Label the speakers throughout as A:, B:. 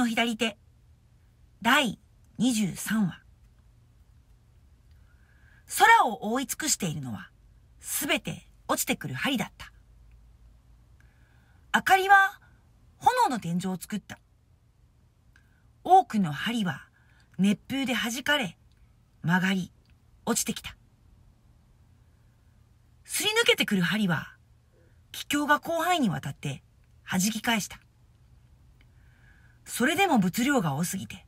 A: の左手第23話空を覆い尽くしているのは全て落ちてくる針だった明かりは炎の天井を作った多くの針は熱風で弾かれ曲がり落ちてきたすり抜けてくる針は気境が広範囲にわたって弾き返したそれでも物量が多すぎて、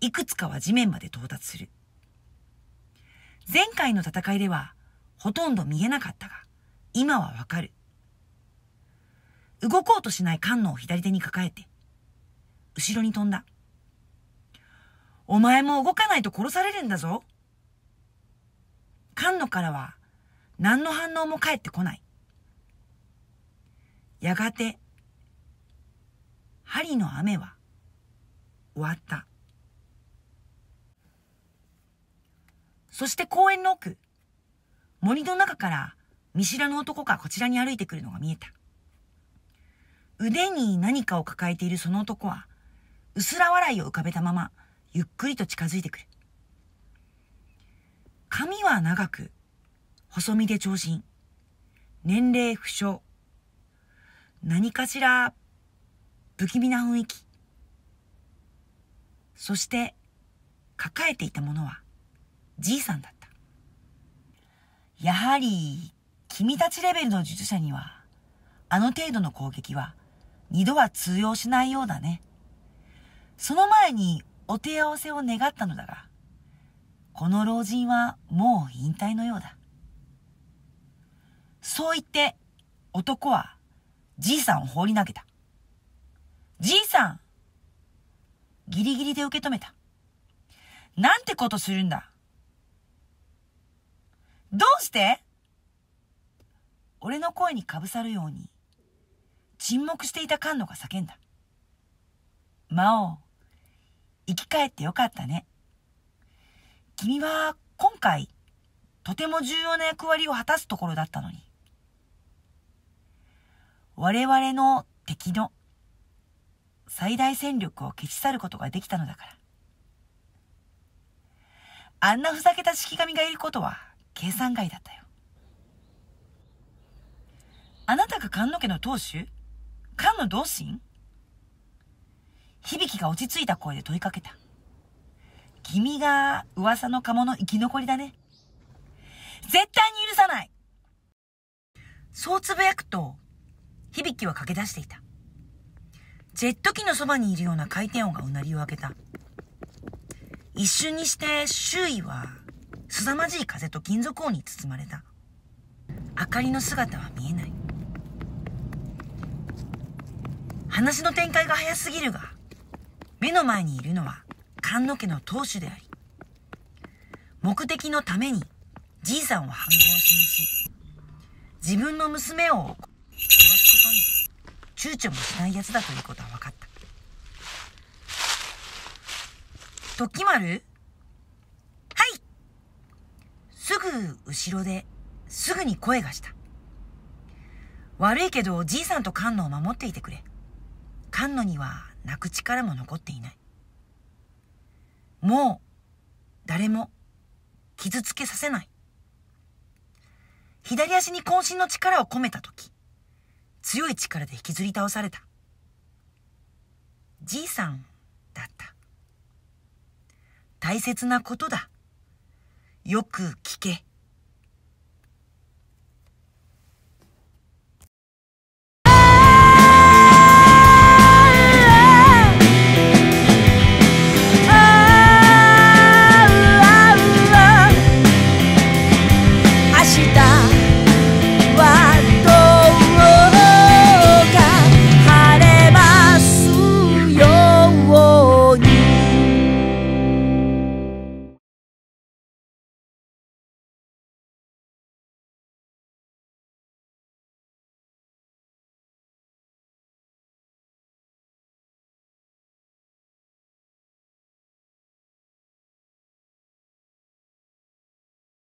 A: いくつかは地面まで到達する。前回の戦いでは、ほとんど見えなかったが、今はわかる。動こうとしない観音を左手に抱えて、後ろに飛んだ。お前も動かないと殺されるんだぞ。菅野からは何の反応も返ってこない。やがて針の雨は終わった。そして公園の奥、森の中から見知らぬ男がこちらに歩いてくるのが見えた。腕に何かを抱えているその男は、薄ら笑いを浮かべたまま、ゆっくりと近づいてくる。髪は長く、細身で長身。年齢不詳。何かしら不気味な雰囲気。そして抱えていたものはじいさんだった。やはり君たちレベルの術者にはあの程度の攻撃は二度は通用しないようだね。その前にお手合わせを願ったのだが、この老人はもう引退のようだ。そう言って男はじいさんを放り投げた。じいさんギリギリで受け止めた。なんてことするんだどうして俺の声にかぶさるように、沈黙していた菅野が叫んだ。魔王、生き返ってよかったね。君は今回、とても重要な役割を果たすところだったのに。我々の敵の最大戦力を消し去ることができたのだから。あんなふざけた式神がいることは計算外だったよ。あなたが菅野家の当主菅野同心響が落ち着いた声で問いかけた。君が噂の鴨の生き残りだね。絶対に許さないそうつぶやくと、響は駆け出していた。ジェット機のそばにいるような回転音がうなりを開けた。一瞬にして周囲は凄まじい風と金属音に包まれた。明かりの姿は見えない。話の展開が早すぎるが、目の前にいるのは菅野家の当主であり、目的のためにじいさんを反抗しにし、自分の娘を殺すことに躊躇もしないやつだということは分かった時丸はいすぐ後ろですぐに声がした悪いけどおじいさんと菅野を守っていてくれ菅野には泣く力も残っていないもう誰も傷つけさせない左足に渾身の力を込めた時強い力で引きずり倒されたじいさんだった大切なことだよく聞け